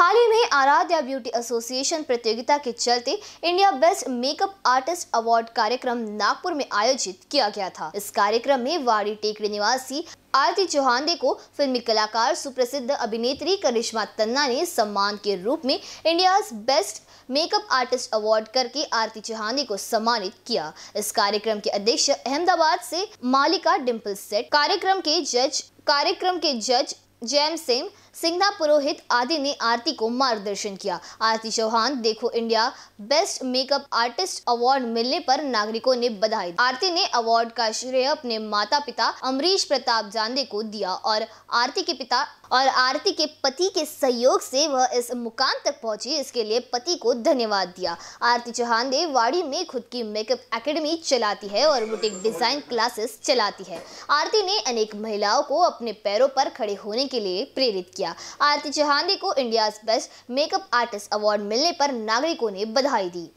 हाल ही में Aaradhya beauty association प्रतियोगिता के चलते India best makeup artist award कार्यक्रम नागपुर में आयोजित किया गया था इस कार्यक्रम में वाड़ी टेकड़ी निवासी आरती चौहानदे को फिल्मी कलाकार सुप्रसिद्ध अभिनेत्री करिश्मा तन्ना ने सम्मान के रूप में India best makeup artist award करके आरती चौहानी को सम्मानित किया इस कार्यक्रम के अध्यक्ष अहमदाबाद से मालिका डिम्पल सेट कार्यक्रम के जज कार्यक्रम के जज जैम सेम सिंघा पुरोहित आदि ने आरती को मार्गदर्शन किया आरती चौहान देखो India best makeup artist award मिलने पर नागरिकों ने बधाई आरती ने अवार्ड का श्रेय अपने माता पिता अमरीश प्रताप जांदे को दिया और आरती के पिता और आरती के पति के सहयोग से वह इस मुकाम तक पहुंची इसके लिए पति को धन्यवाद दिया आरती चौहान ने वाड़ी में खुद की मेकअप एकेडमी चलाती है और बुटीक डिजाइन क्लासेस चलाती है आरती ने अनेक महिलाओं को अपने पैरों पर खड़े होने के लिए प्रेरित किया किया आरती चौहानी को India's best makeup artist award मिलने पर नागरिकों ने बधाई दी